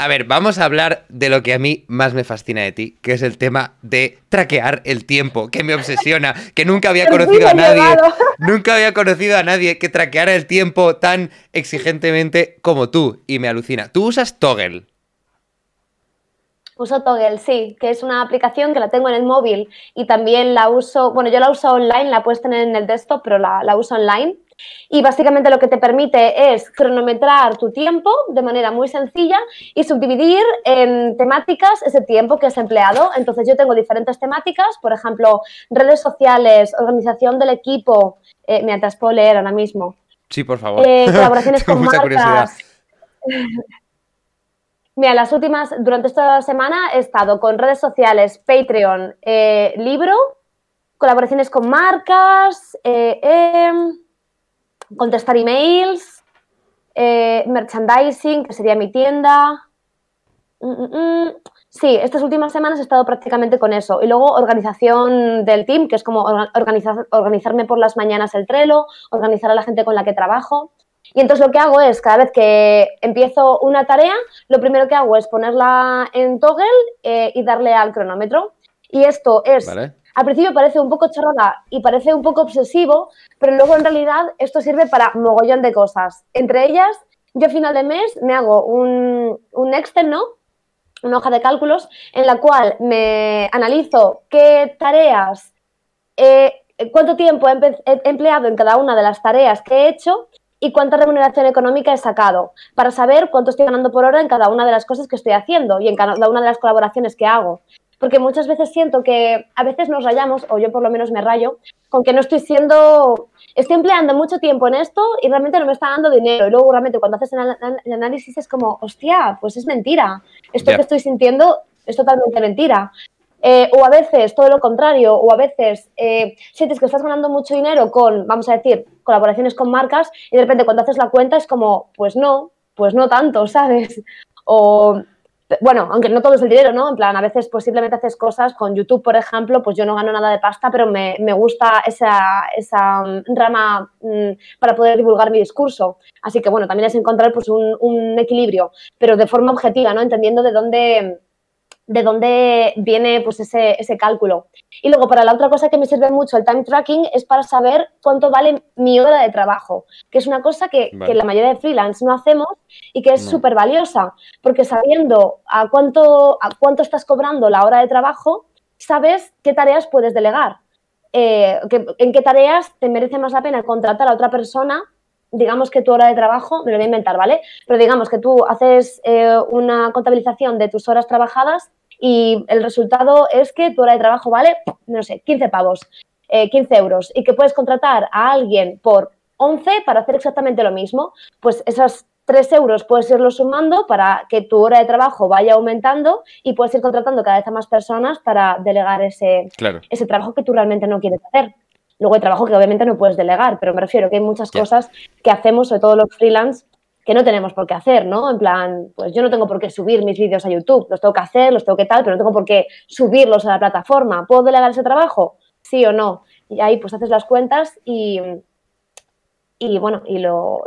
A ver, vamos a hablar de lo que a mí más me fascina de ti, que es el tema de traquear el tiempo, que me obsesiona, que nunca había conocido a nadie, nunca había conocido a nadie que traqueara el tiempo tan exigentemente como tú, y me alucina. ¿Tú usas Toggle? Uso Toggle, sí, que es una aplicación que la tengo en el móvil y también la uso, bueno, yo la uso online, la puedes tener en el desktop, pero la uso online y básicamente lo que te permite es cronometrar tu tiempo de manera muy sencilla y subdividir en temáticas ese tiempo que has empleado. Entonces yo tengo diferentes temáticas, por ejemplo, redes sociales, organización del equipo, eh, mientras puedo leer ahora mismo. Sí, por favor. Eh, colaboraciones con marcas. Mira, las últimas, durante esta semana he estado con redes sociales, Patreon, eh, libro, colaboraciones con marcas, eh, em, contestar emails, eh, merchandising, que sería mi tienda. Mm, mm, mm. sí, estas últimas semanas he estado prácticamente con eso. Y luego organización del team, que es como organizar, organizarme por las mañanas el Trello, organizar a la gente con la que trabajo. Y entonces lo que hago es, cada vez que empiezo una tarea, lo primero que hago es ponerla en toggle eh, y darle al cronómetro. Y esto es al principio parece un poco chorrada y parece un poco obsesivo, pero luego en realidad esto sirve para mogollón de cosas. Entre ellas, yo a final de mes me hago un, un Excel, ¿no? Una hoja de cálculos en la cual me analizo qué tareas, eh, cuánto tiempo he empleado en cada una de las tareas que he hecho y cuánta remuneración económica he sacado, para saber cuánto estoy ganando por hora en cada una de las cosas que estoy haciendo y en cada una de las colaboraciones que hago porque muchas veces siento que a veces nos rayamos, o yo por lo menos me rayo, con que no estoy siendo, estoy empleando mucho tiempo en esto y realmente no me está dando dinero. Y luego realmente cuando haces el, análisis es como, hostia, pues es mentira. Esto que estoy sintiendo es totalmente mentira. Eh, o a veces todo lo contrario, o a veces eh, sientes que estás ganando mucho dinero con, vamos a decir, colaboraciones con marcas y de repente cuando haces la cuenta es como, pues no, pues no tanto, ¿sabes? O bueno, aunque no todo es el dinero, ¿no? En plan, a veces posiblemente pues, haces cosas con YouTube, por ejemplo, pues yo no gano nada de pasta, pero me, me gusta esa, esa mm, rama mm, para poder divulgar mi discurso. Así que bueno, también es encontrar pues un, un equilibrio, pero de forma objetiva, ¿no? Entendiendo de dónde de dónde viene pues, ese, cálculo. Y luego, para la otra cosa que me sirve mucho el time tracking es para saber cuánto vale mi hora de trabajo, que es una cosa que, la mayoría de freelance no hacemos y que es súper valiosa, porque sabiendo a cuánto, a cuánto estás cobrando la hora de trabajo, sabes qué tareas puedes delegar, eh, en qué tareas te merece más la pena contratar a otra persona digamos que tu hora de trabajo, me lo voy a inventar, ¿vale? Pero digamos que tú haces eh, una contabilización de tus horas trabajadas y el resultado es que tu hora de trabajo vale, no sé, 15 pavos, 15 eh, euros y que puedes contratar a alguien por 11 para hacer exactamente lo mismo, pues esos 3 euros puedes irlo sumando para que tu hora de trabajo vaya aumentando y puedes ir contratando cada vez a más personas para delegar ese, ese trabajo que tú realmente no quieres hacer. Luego hay trabajo que obviamente no puedes delegar, pero me refiero que hay muchas cosas que hacemos, sobre todo los freelance, que no tenemos por qué hacer, ¿no? En plan, pues yo no tengo por qué subir mis vídeos a YouTube, los tengo que hacer, los tengo que tal, pero no tengo por qué subirlos a la plataforma. ¿Puedo delegar ese trabajo? Sí o no. Y ahí pues haces las cuentas y, y bueno, y lo,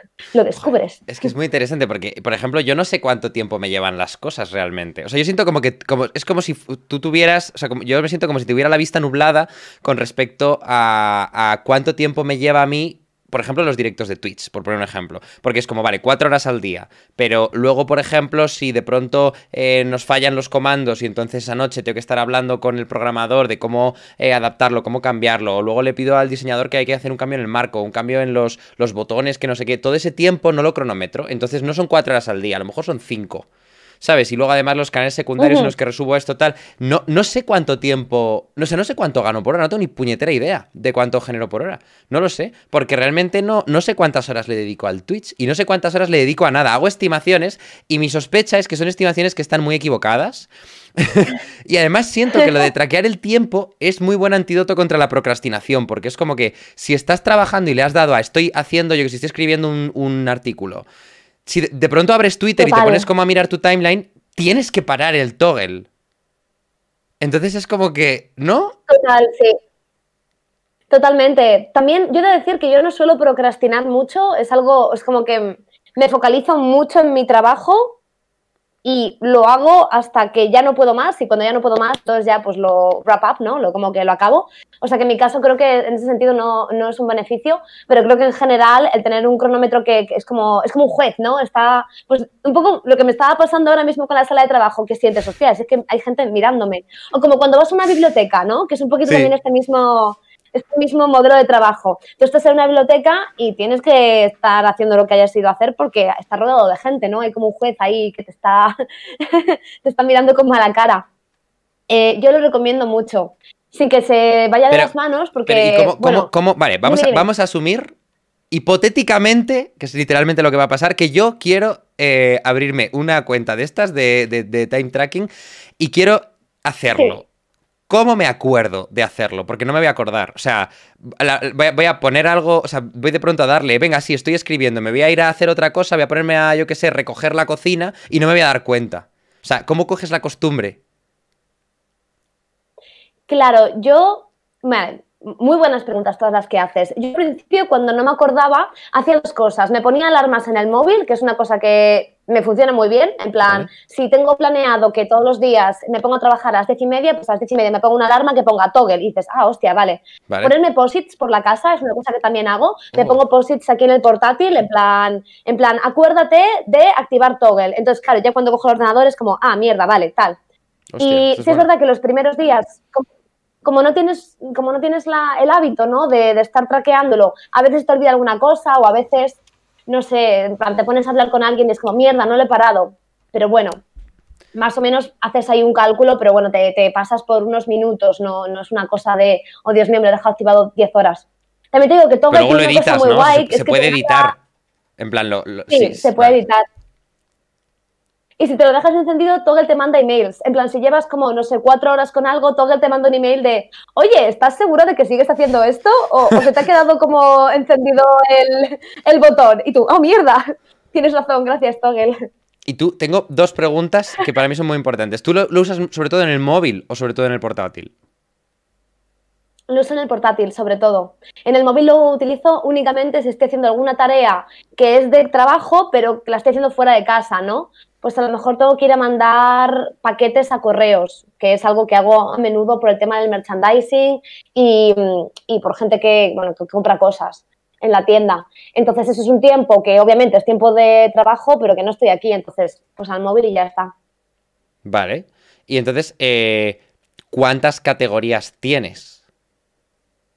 descubres. Es que es muy interesante porque, por ejemplo, yo no sé cuánto tiempo me llevan las cosas realmente. O sea, yo siento como que como, es como si tú tuvieras, o sea, yo me siento como si tuviera la vista nublada con respecto a cuánto tiempo me lleva a mí por ejemplo, los directos de Twitch, por poner un ejemplo. Porque es como, vale, cuatro horas al día. Pero luego, por ejemplo, si de pronto eh, nos fallan los comandos y entonces esa noche tengo que estar hablando con el programador de cómo eh, adaptarlo, cómo cambiarlo. O luego le pido al diseñador que hay que hacer un cambio en el marco, un cambio en los, los botones, que no sé qué. Todo ese tiempo no lo cronometro. Entonces no son cuatro horas al día, a lo mejor son cinco. ¿sabes? Y luego además los canales secundarios en los que resubo esto, tal. No, no sé cuánto tiempo, no sé, no sé cuánto gano por hora, no tengo ni puñetera idea de cuánto genero por hora. No lo sé, porque realmente no, no sé cuántas horas le dedico al Twitch y no sé cuántas horas le dedico a nada. Hago estimaciones y mi sospecha es que son estimaciones que están muy equivocadas. y además siento que lo de traquear el tiempo es muy buen antídoto contra la procrastinación, porque es como que si estás trabajando y le has dado a estoy haciendo, yo que si estoy escribiendo un, un artículo si de pronto abres Twitter y te pones como a mirar tu timeline, tienes que parar el toggle. Entonces es como que, ¿no? Total, sí. Totalmente. También yo he de decir que yo no suelo procrastinar mucho, es algo, es como que me focalizo mucho en mi trabajo y lo hago hasta que ya no puedo más y cuando ya no puedo más, entonces ya pues lo wrap up, ¿no? Lo, como que lo acabo. O sea que en mi caso creo que en ese sentido no, no es un beneficio, pero creo que en general el tener un cronómetro que, es, como, es como un juez, ¿no? Está, pues un poco lo que me estaba pasando ahora mismo con la sala de trabajo, que sientes, hostia, es que hay gente mirándome. O como cuando vas a una biblioteca, ¿no? Que es un poquito también este mismo es este el mismo modelo de trabajo. Tú estás en una biblioteca y tienes que estar haciendo lo que hayas ido a hacer porque está rodeado de gente, ¿no? Hay como un juez ahí que te está, te está mirando con mala cara. Eh, yo lo recomiendo mucho, sin que se vaya de las manos porque... vale, vamos, A, asumir hipotéticamente, que es literalmente lo que va a pasar, que yo quiero eh, abrirme una cuenta de estas de, de, time tracking y quiero hacerlo. ¿Cómo me acuerdo de hacerlo? Porque no me voy a acordar. O sea, voy, a poner algo, o sea, voy de pronto a darle, venga, sí, estoy escribiendo, me voy a ir a hacer otra cosa, voy a ponerme a, yo qué sé, recoger la cocina y no me voy a dar cuenta. O sea, ¿cómo coges la costumbre? Claro, yo, muy buenas preguntas todas las que haces. Yo al principio, cuando no me acordaba, hacía dos cosas. Me ponía alarmas en el móvil, que es una cosa que me funciona muy bien. En plan, si tengo planeado que todos los días me pongo a trabajar a las diez y media, pues a las diez y media me pongo una alarma que ponga toggle y dices, ah, hostia, vale. Ponerme posits por la casa es una cosa que también hago. Me oh. pongo posits aquí en el portátil, en plan, en plan, acuérdate de activar toggle. Entonces, claro, ya cuando cojo el ordenador es como, ah, mierda, vale, tal. y sí es, verdad que los primeros días, como, no tienes, como no tienes la, el hábito, ¿no? De, de estar traqueándolo, a veces te olvida alguna cosa o a veces no sé, en plan, te pones a hablar con alguien y es como, mierda, no le he parado. Pero bueno, más o menos haces ahí un cálculo, pero bueno, te, pasas por unos minutos, no, no, es una cosa de, oh Dios mío, me lo he dejado activado 10 horas. También te digo que todo el muy guay. Se, puede editar. En plan, lo, sí, se puede editar. Y si te lo dejas encendido, Toggle te manda emails. En plan, si llevas como, no sé, cuatro horas con algo, Toggle te manda un email de, oye, ¿estás seguro de que sigues haciendo esto? ¿O, se te ha quedado como encendido el, botón? Y tú, oh, mierda, tienes razón, gracias, Toggle. Y tú, tengo dos preguntas que para mí son muy importantes. ¿Tú lo, usas sobre todo en el móvil o sobre todo en el portátil? Lo uso en el portátil, sobre todo. En el móvil lo utilizo únicamente si estoy haciendo alguna tarea que es de trabajo, pero que la estoy haciendo fuera de casa, ¿no? pues a lo mejor tengo que ir a mandar paquetes a correos, que es algo que hago a menudo por el tema del merchandising y, por gente que, bueno, que compra cosas en la tienda. Entonces eso es un tiempo que obviamente es tiempo de trabajo, pero que no estoy aquí, entonces pues al móvil y ya está. Vale. Y entonces, eh, ¿cuántas categorías tienes?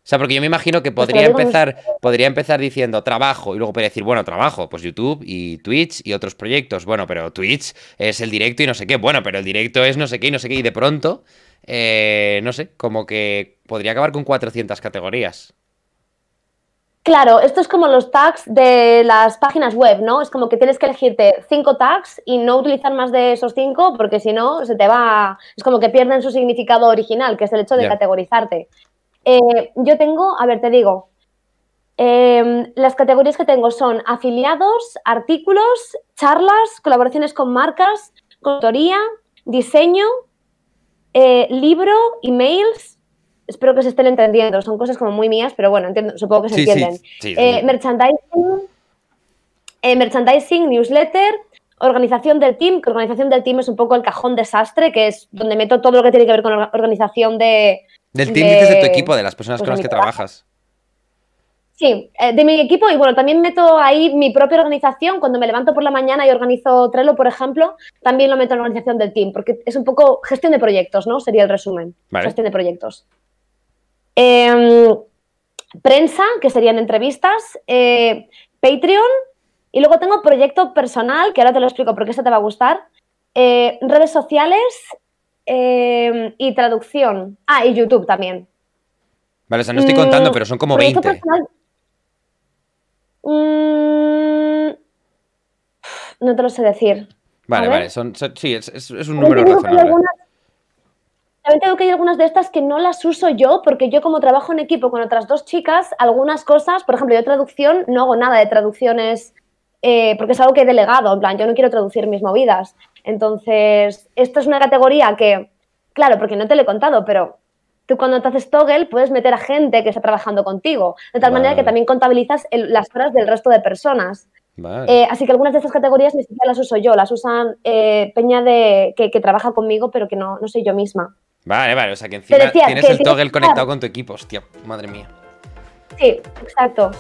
O sea, porque yo me imagino que pues podría empezar, podría empezar diciendo trabajo y luego podría decir, bueno, trabajo, pues YouTube y Twitch y otros proyectos. Bueno, pero Twitch es el directo y no sé qué. Bueno, pero el directo es no sé qué y no sé qué. Y de pronto, eh, no sé, como que podría acabar con 400 categorías. Claro, esto es como los tags de las páginas web, ¿no? Es como que tienes que elegirte cinco tags y no utilizar más de esos cinco porque si no se te va, es como que pierden su significado original, que es el hecho de categorizarte. Eh, yo tengo, a ver, te digo, em, las categorías que tengo son afiliados, artículos, charlas, colaboraciones con marcas, consultoría, diseño, eh, libro, emails. Espero que se estén entendiendo. Son cosas como muy mías, pero bueno, entiendo, supongo que se entienden. Eh, merchandising, merchandising, newsletter, organización del team, que organización del team es un poco el cajón desastre, que es donde meto todo lo que tiene que ver con organización de, del team de, dices de tu equipo, de las personas pues con las que trabajas. Sí, eh, de mi equipo y bueno, también meto ahí mi propia organización. Cuando me levanto por la mañana y organizo Trello, por ejemplo, también lo meto en la organización del team, porque es un poco gestión de proyectos, ¿no? Sería el resumen. Gestión de proyectos. Em, prensa, que serían entrevistas, eh, Patreon y luego tengo proyecto personal, que ahora te lo explico porque eso te va a gustar. Eh, redes sociales Em, y traducción. Ah, y YouTube también. Vale, o sea, no estoy contando, pero son como 20. Mm, mm, no te lo sé decir. Vale, vale, son, sí, es, un número razonable. también tengo que hay algunas de estas que no las uso yo, porque yo como trabajo en equipo con otras dos chicas, algunas cosas, por ejemplo, yo traducción, no hago nada de traducciones, eh, porque es algo que he delegado, en plan, yo no quiero traducir mis movidas. Entonces, esto es una categoría que, claro, porque no te lo he contado, pero tú cuando te haces toggle puedes meter a gente que está trabajando contigo, de tal manera que también contabilizas las horas del resto de personas. Eh, así que algunas de estas categorías ni siquiera las uso yo, las usan eh, Peña de, que, trabaja conmigo, pero que no, no soy yo misma. Vale, vale, o sea que encima tienes el toggle conectado con tu equipo, hostia, madre mía. Sí, exacto.